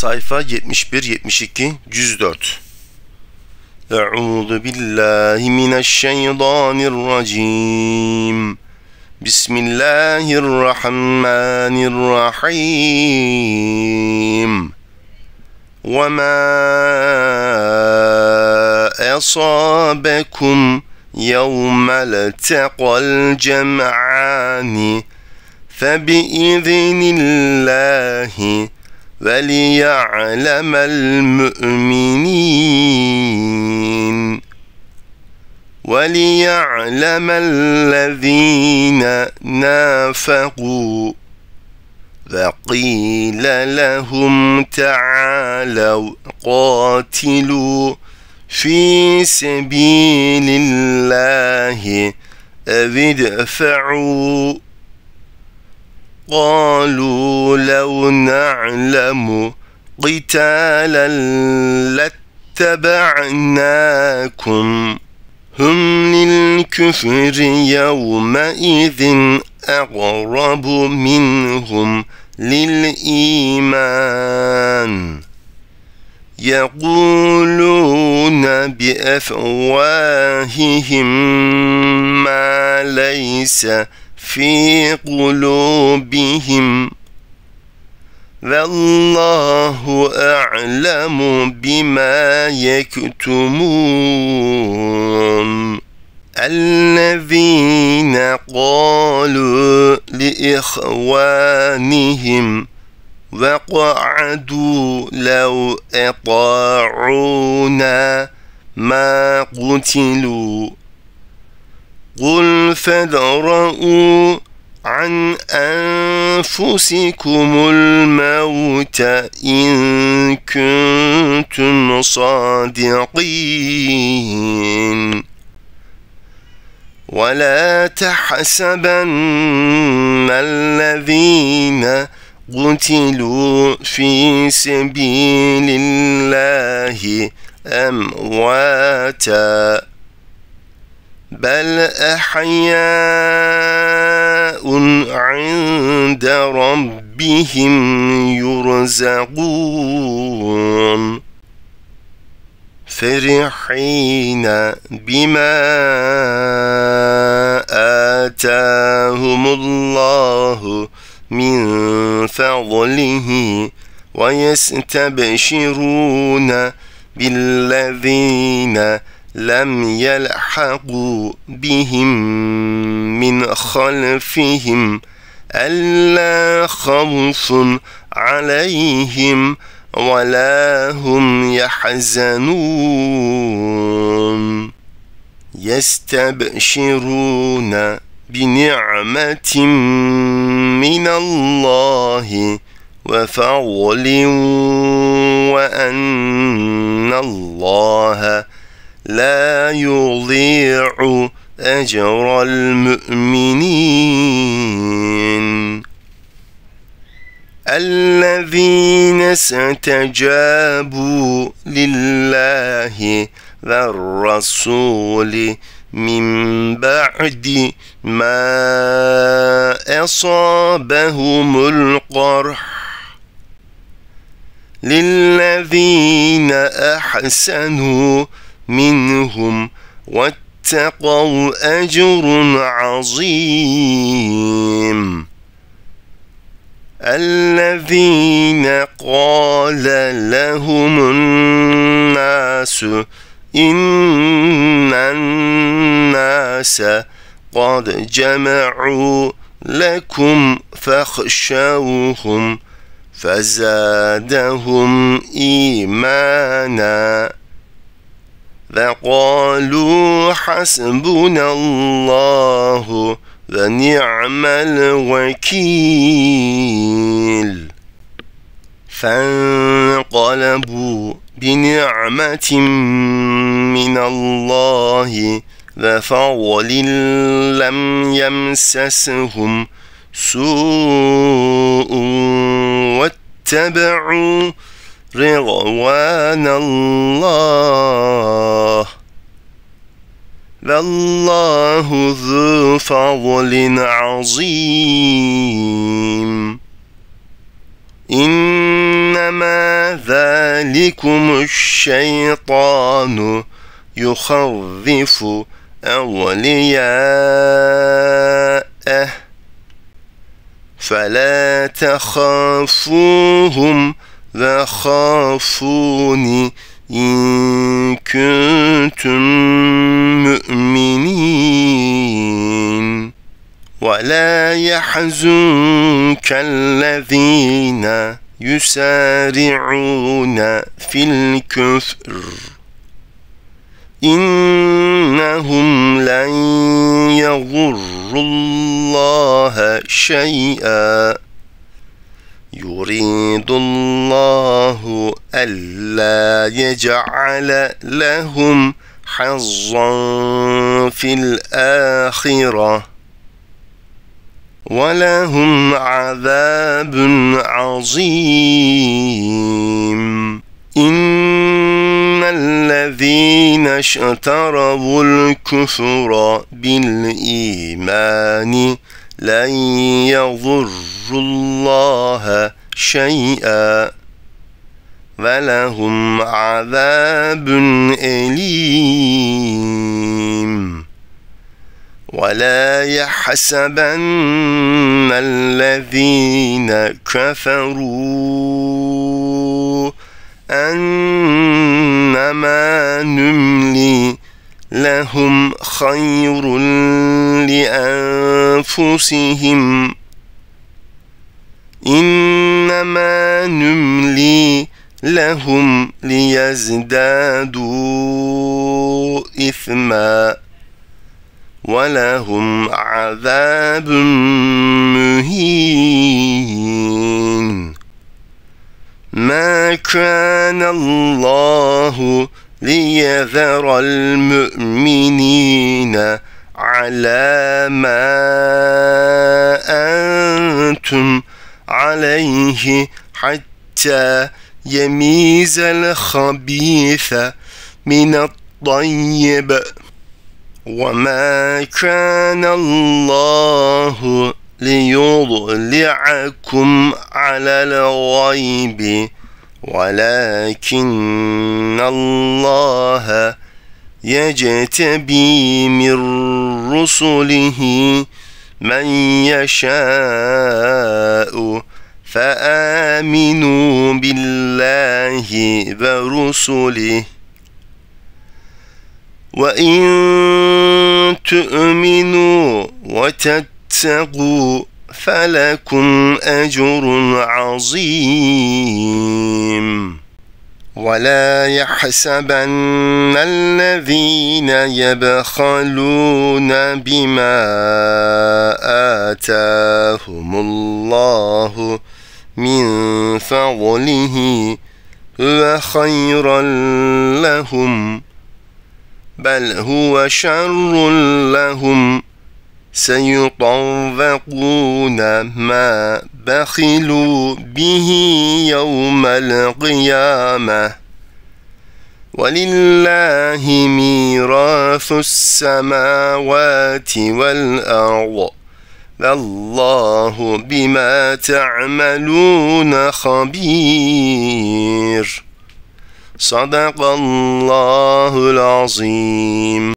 sayfa 71 72 104. Euzu billahi mineşşeytanirracim. Bismillahirrahmanirrahim. Ve ma asabekum yevmel teqal cem'ani febiiznillahirrahmanirrahim. وليعلم المؤمنين وليعلم الذين نافقوا وقيل لهم تعالوا قاتلوا في سبيل الله أو ادفعوا قالوا لو نعلم قتالا لاتبعناكم هم للكفر يومئذ أقرب منهم للإيمان يقولون بأفواههم ما ليس في قلوبهم والله أعلم بما يكتمون الذين قالوا لإخوانهم وقعدوا لو أطاعونا ما قتلوا قل فادرؤوا عن أنفسكم الموت إن كنتم صادقين ولا تحسبن الذين قتلوا في سبيل الله أمواتا بل أحياء عند ربهم يرزقون فرحين بما آتاهم الله من فضله ويستبشرون بالذين لم يلحقوا بهم من خلفهم ألا خوف عليهم ولا هم يحزنون يستبشرون بنعمة من الله وفضل وأن الله لا يضيع أجر المؤمنين الذين استجابوا لله والرسول من بعد ما أصابهم القرح للذين أحسنوا منهم واتقوا أجر عظيم الذين قال لهم الناس إن الناس قد جمعوا لكم فاخشوهم فزادهم إيمانا فقالوا حسبنا الله ونعم الوكيل فانقلبوا بنعمة من الله وفضل لم يمسسهم سوء واتبعوا رضوان الله والله ذو فضل عظيم إنما ذلكم الشيطان يخذف أولياءه فلا تخافوهم وخافوني إن كنتم مؤمنين ولا يحزنك الذين يسارعون في الكفر إنهم لن يضروا الله شيئا يريد الله ألا يجعل لهم حظا في الآخرة ولهم عذاب عظيم إن الذين اشتروا الكفر بالإيمان لن يضر الله شيئا ولهم عذاب أليم ولا يحسبن الذين كفروا أنما نملي لهم خير لأن أنفسهم إنما نملي لهم ليزدادوا إثما ولهم عذاب مهين ما كان الله ليذر المؤمنين على ما أنتم عليه حتى يميز الخبيث من الطيب وما كان الله ليطلعكم على الغيب ولكن الله يجتبي من رسله من يشاء فآمنوا بالله ورسله وإن تؤمنوا وتتقوا فلكم أجر عظيم ولا يحسبن الذين يبخلون بما آتاهم الله من فضله هو خيرا لهم بل هو شر لهم سيطوقون ما بخلوا به يوم القيامة ولله ميراث السماوات والأرض والله بما تعملون خبير صدق الله العظيم